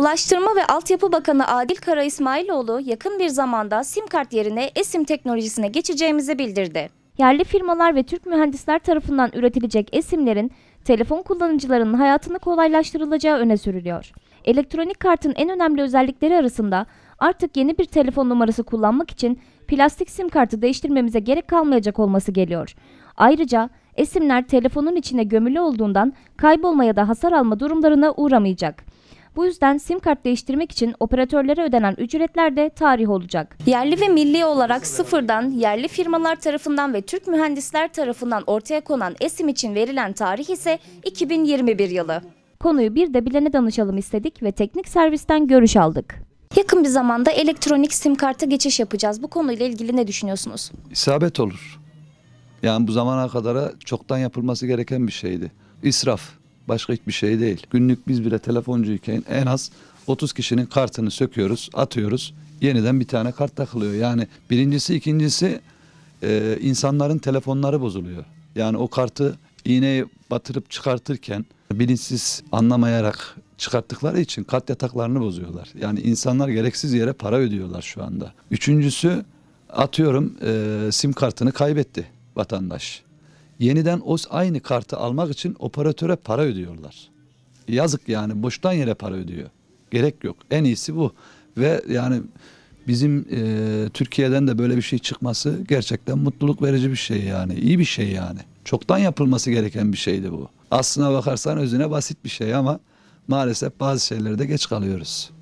Ulaştırma ve Altyapı Bakanı Adil Kara İsmailoğlu yakın bir zamanda SIM kart yerine eSIM teknolojisine geçeceğimizi bildirdi. Yerli firmalar ve Türk mühendisler tarafından üretilecek eSIM'lerin telefon kullanıcılarının hayatını kolaylaştırılacağı öne sürülüyor. Elektronik kartın en önemli özellikleri arasında artık yeni bir telefon numarası kullanmak için plastik SIM kartı değiştirmemize gerek kalmayacak olması geliyor. Ayrıca esimler telefonun içine gömülü olduğundan kaybolmaya da hasar alma durumlarına uğramayacak. Bu yüzden sim kart değiştirmek için operatörlere ödenen ücretler de tarih olacak. Yerli ve milli olarak sıfırdan yerli firmalar tarafından ve Türk mühendisler tarafından ortaya konan esim için verilen tarih ise 2021 yılı. Konuyu bir de bilene danışalım istedik ve teknik servisten görüş aldık. Yakın bir zamanda elektronik sim karta geçiş yapacağız. Bu konuyla ilgili ne düşünüyorsunuz? İsabet olur. Yani bu zamana kadar çoktan yapılması gereken bir şeydi. İsraf. Başka hiçbir şey değil. Günlük biz bile telefoncuyken en az 30 kişinin kartını söküyoruz, atıyoruz. Yeniden bir tane kart takılıyor. Yani birincisi, ikincisi e, insanların telefonları bozuluyor. Yani o kartı iğneyi batırıp çıkartırken bilinçsiz anlamayarak çıkarttıkları için kart yataklarını bozuyorlar. Yani insanlar gereksiz yere para ödüyorlar şu anda. Üçüncüsü atıyorum e, sim kartını kaybetti vatandaş. Yeniden o aynı kartı almak için operatöre para ödüyorlar. Yazık yani boştan yere para ödüyor. Gerek yok. En iyisi bu. Ve yani bizim e, Türkiye'den de böyle bir şey çıkması gerçekten mutluluk verici bir şey yani. İyi bir şey yani. Çoktan yapılması gereken bir şeydi bu. Aslına bakarsan özüne basit bir şey ama maalesef bazı şeylerde geç kalıyoruz.